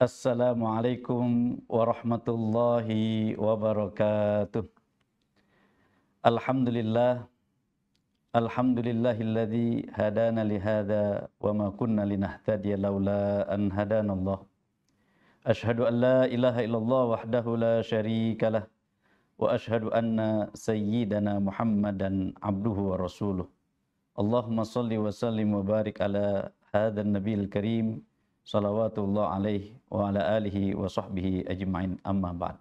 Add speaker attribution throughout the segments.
Speaker 1: Assalamualaikum warahmatullahi wabarakatuh. Alhamdulillah Alhamdulillahilladzi hadana li hadza wa ma kunna linahtadiya laula an hadanallah. Ashhadu an la ilaha illallah wahdahu la syarikalah wa ashhadu anna sayyidana Muhammadan abduhu wa rasuluh. Allahumma salli wa sallim wa barik ala hadzal nabiyil karim salawatullah alaih wa ala alihi wa sahbihi ajma'in amma ba'd.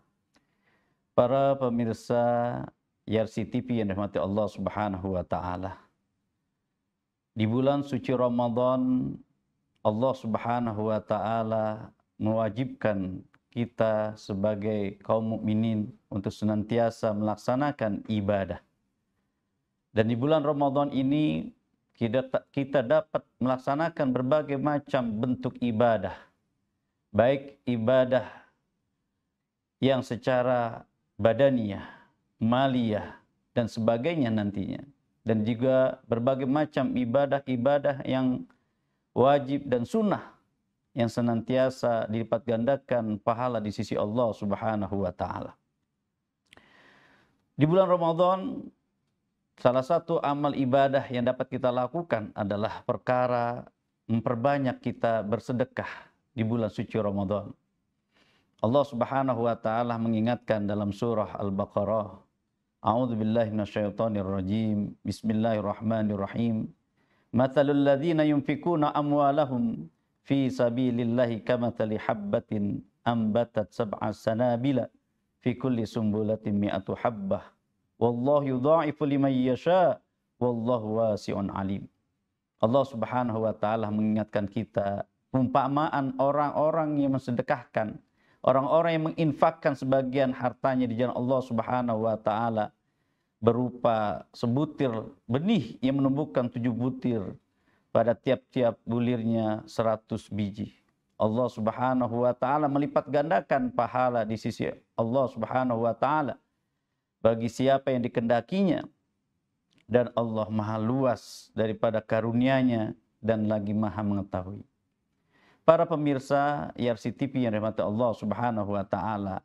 Speaker 1: Para pemirsa Yarsi TV yang dirahmati Allah Subhanahu wa taala. Di bulan suci Ramadan Allah Subhanahu wa taala mewajibkan kita sebagai kaum mukminin untuk senantiasa melaksanakan ibadah. Dan di bulan Ramadan ini kita, kita dapat melaksanakan berbagai macam bentuk ibadah, baik ibadah yang secara badaniyah, maliyah, dan sebagainya nantinya, dan juga berbagai macam ibadah-ibadah yang wajib dan sunnah yang senantiasa dilipat gandakan pahala di sisi Allah Subhanahu wa taala. Di bulan Ramadan Salah satu amal ibadah yang dapat kita lakukan adalah perkara memperbanyak kita bersedekah di bulan suci Ramadan. Allah Subhanahu wa taala mengingatkan dalam surah Al-Baqarah, A'udzu billahi minasyaitonir rajim. Bismillahirrahmanirrahim. Mathalul ladzina yunfikuna amwalahum fi sabilillahi kamathali habbatin ambatat sab'a sanabila fi kulli sumbulatin mi'atu habbah Wallahu yudha'ifu liman yasha. Wallahu wasi'un alim. Allah subhanahu wa ta'ala mengingatkan kita umpamaan orang-orang yang mensedekahkan, orang-orang yang menginfakkan sebagian hartanya di jalan Allah Subhanahu wa taala berupa sebutir benih yang menumbuhkan tujuh butir pada tiap-tiap bulirnya seratus biji. Allah Subhanahu wa taala melipat gandakan pahala di sisi Allah Subhanahu wa taala bagi siapa yang dikendakinya dan Allah maha luas daripada karunia-Nya dan lagi maha mengetahui. Para pemirsa YRC ya TV yang dirahmati Allah Subhanahu wa taala,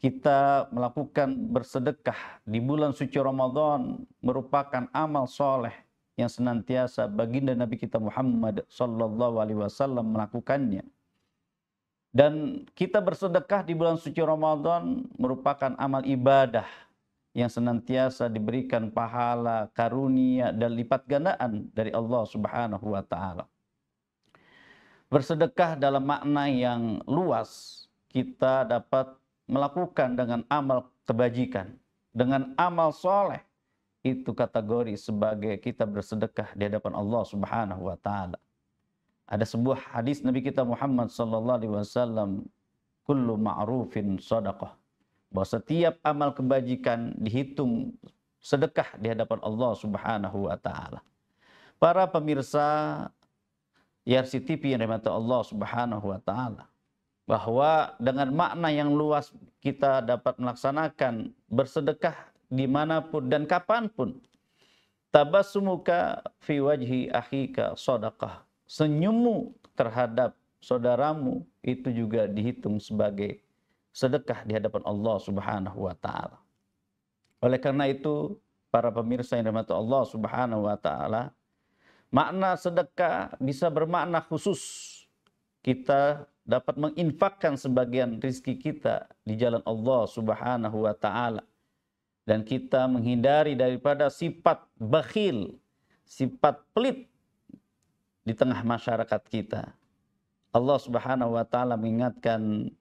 Speaker 1: kita melakukan bersedekah di bulan suci Ramadan merupakan amal soleh yang senantiasa baginda Nabi kita Muhammad sallallahu alaihi wasallam melakukannya. Dan kita bersedekah di bulan suci Ramadan merupakan amal ibadah yang senantiasa diberikan pahala, karunia dan lipat gandaan dari Allah Subhanahu wa taala. Bersedekah dalam makna yang luas, kita dapat melakukan dengan amal kebajikan, dengan amal soleh. Itu kategori sebagai kita bersedekah di hadapan Allah Subhanahu wa taala. Ada sebuah hadis Nabi kita Muhammad sallallahu alaihi wasallam, "Kullu ma'rufin shadaqah." bahwa setiap amal kebajikan dihitung sedekah di hadapan Allah Subhanahu wa taala. Para pemirsa yarsi TV yang dimata Allah Subhanahu wa taala bahwa dengan makna yang luas kita dapat melaksanakan bersedekah dimanapun dan kapanpun. Tabasumuka fi wajhi akhika sodakah. Senyummu terhadap saudaramu itu juga dihitung sebagai sedekah di hadapan Allah Subhanahu wa taala. Oleh karena itu, para pemirsa yang dirahmati Allah Subhanahu wa taala, makna sedekah bisa bermakna khusus. Kita dapat menginfakkan sebagian rizki kita di jalan Allah Subhanahu wa taala dan kita menghindari daripada sifat bakhil, sifat pelit di tengah masyarakat kita. Allah Subhanahu wa taala mengingatkan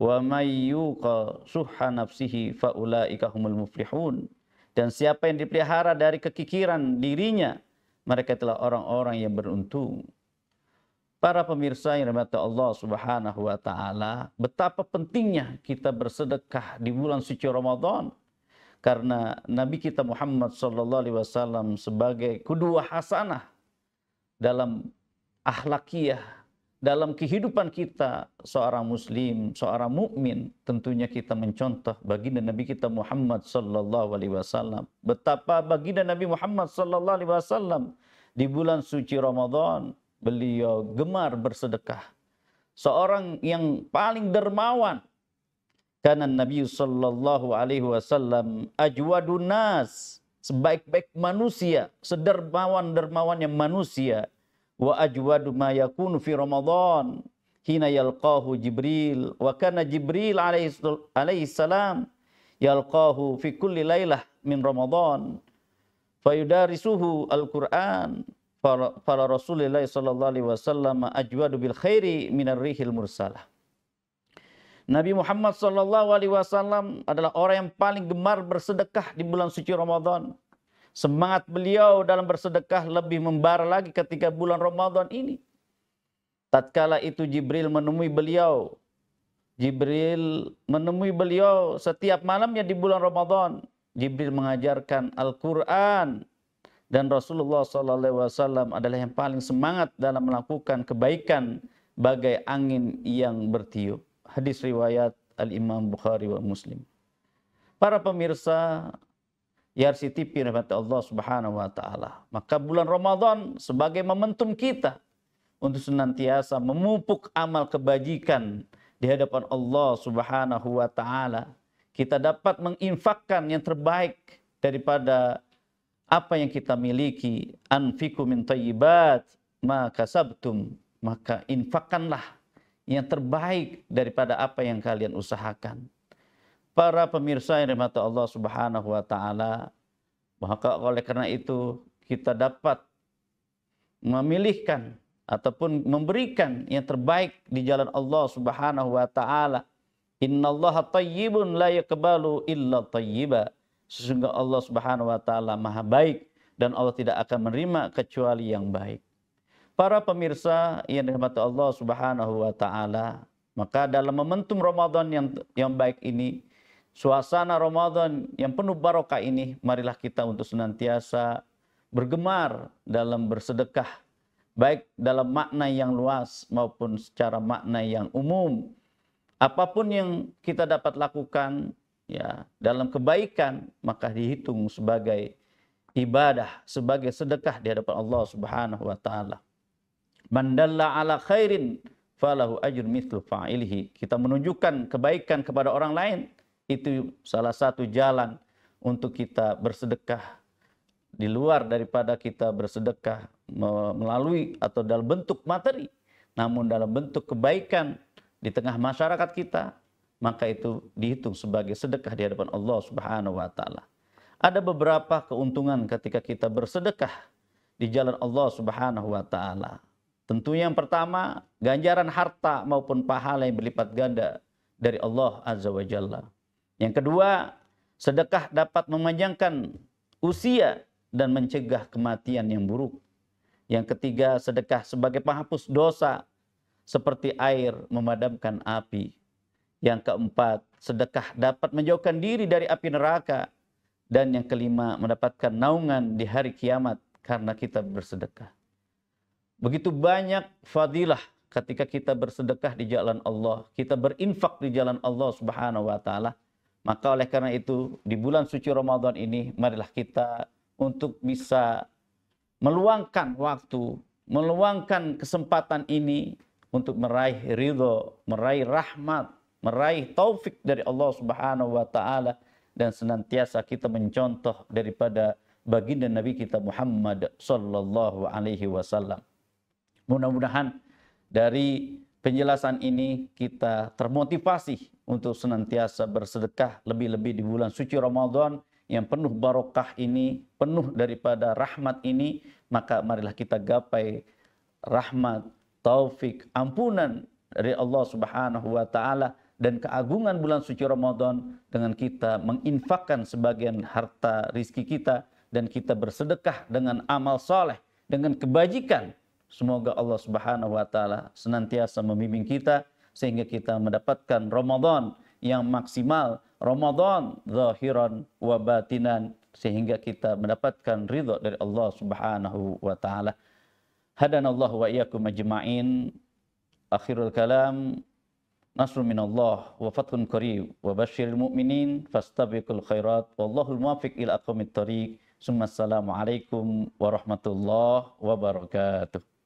Speaker 1: wa may yuqa suha nafsihi faulaika humul muflihun dan siapa yang dipelihara dari kekikiran dirinya mereka telah orang-orang yang beruntung para pemirsa yang dirahmati Allah Subhanahu wa taala betapa pentingnya kita bersedekah di bulan suci Ramadan karena Nabi kita Muhammad sallallahu alaihi wasallam sebagai kedua hasanah dalam ahlakiyah dalam kehidupan kita seorang muslim, seorang mukmin, tentunya kita mencontoh baginda Nabi kita Muhammad sallallahu alaihi wasallam. Betapa baginda Nabi Muhammad sallallahu alaihi wasallam di bulan suci Ramadan beliau gemar bersedekah. Seorang yang paling dermawan karena Nabi sallallahu alaihi wasallam ajwadun nas, sebaik-baik manusia, sedermawan-dermawannya manusia wa ajwadu ma yakunu fi ramadhan hina yalqahu Jibril wa kana Jibril alaihi salam yalqahu fi kulli lailah min Ramadan fayudarisuhu alquran quran para Rasulullah sallallahu alaihi wasallam ajwadu bil khairi min arrihil mursalah Nabi Muhammad sallallahu alaihi wasallam adalah orang yang paling gemar bersedekah di bulan suci Ramadan Semangat beliau dalam bersedekah lebih membara lagi ketika bulan Ramadan ini. Tatkala itu Jibril menemui beliau. Jibril menemui beliau setiap malamnya di bulan Ramadan. Jibril mengajarkan Al-Quran. Dan Rasulullah SAW adalah yang paling semangat dalam melakukan kebaikan bagai angin yang bertiup. Hadis riwayat Al-Imam Bukhari wa Muslim. Para pemirsa, YRCTP rahmat Allah Subhanahu wa taala. Maka bulan Ramadan sebagai momentum kita untuk senantiasa memupuk amal kebajikan di hadapan Allah Subhanahu wa taala. Kita dapat menginfakkan yang terbaik daripada apa yang kita miliki. Anfiku min tayyibat ma kasabtum. Maka infakkanlah yang terbaik daripada apa yang kalian usahakan para pemirsa yang dimata Allah Subhanahu wa taala, maka oleh karena itu kita dapat memilihkan ataupun memberikan yang terbaik di jalan Allah Subhanahu wa taala. Innallaha tayyibun la yaqbalu illa tayyiba. Sesungguhnya Allah Subhanahu wa taala Maha baik dan Allah tidak akan menerima kecuali yang baik. Para pemirsa yang dimata Allah Subhanahu wa taala, maka dalam momentum Ramadan yang yang baik ini suasana Ramadan yang penuh barokah ini, marilah kita untuk senantiasa bergemar dalam bersedekah, baik dalam makna yang luas maupun secara makna yang umum. Apapun yang kita dapat lakukan ya dalam kebaikan maka dihitung sebagai ibadah, sebagai sedekah di hadapan Allah Subhanahu wa taala. Mandalla ala khairin falahu ajrun mithlu fa'ilihi. Kita menunjukkan kebaikan kepada orang lain, itu salah satu jalan untuk kita bersedekah di luar daripada kita bersedekah melalui atau dalam bentuk materi, namun dalam bentuk kebaikan di tengah masyarakat kita, maka itu dihitung sebagai sedekah di hadapan Allah Subhanahu wa taala. Ada beberapa keuntungan ketika kita bersedekah di jalan Allah Subhanahu wa taala. Tentunya yang pertama, ganjaran harta maupun pahala yang berlipat ganda dari Allah Azza wa Jalla. Yang kedua, sedekah dapat memanjangkan usia dan mencegah kematian yang buruk. Yang ketiga, sedekah sebagai penghapus dosa seperti air memadamkan api. Yang keempat, sedekah dapat menjauhkan diri dari api neraka. Dan yang kelima, mendapatkan naungan di hari kiamat karena kita bersedekah. Begitu banyak fadilah ketika kita bersedekah di jalan Allah, kita berinfak di jalan Allah Subhanahu wa taala maka oleh karena itu, di bulan suci Ramadan ini, marilah kita untuk bisa meluangkan waktu, meluangkan kesempatan ini untuk meraih ridho, meraih rahmat, meraih taufik dari Allah Subhanahu wa taala dan senantiasa kita mencontoh daripada baginda Nabi kita Muhammad sallallahu alaihi wasallam. Mudah-mudahan dari penjelasan ini kita termotivasi untuk senantiasa bersedekah lebih-lebih di bulan suci Ramadan yang penuh barokah ini, penuh daripada rahmat ini, maka marilah kita gapai rahmat, taufik, ampunan dari Allah Subhanahu wa taala dan keagungan bulan suci Ramadan dengan kita menginfakkan sebagian harta rizki kita dan kita bersedekah dengan amal soleh, dengan kebajikan Semoga Allah Subhanahu wa taala senantiasa membimbing kita sehingga kita mendapatkan Ramadan yang maksimal, Ramadan zahiran wa batinan sehingga kita mendapatkan ridho dari Allah Subhanahu wa taala. Hadanallahu wa iyyakum ajma'in. Akhirul kalam nasrun minallah wa fathun qarib wa basyiril mu'minin fastabiqul khairat wallahu muwaffiq ila aqwamit thariq. Assalamualaikum warahmatullahi wabarakatuh.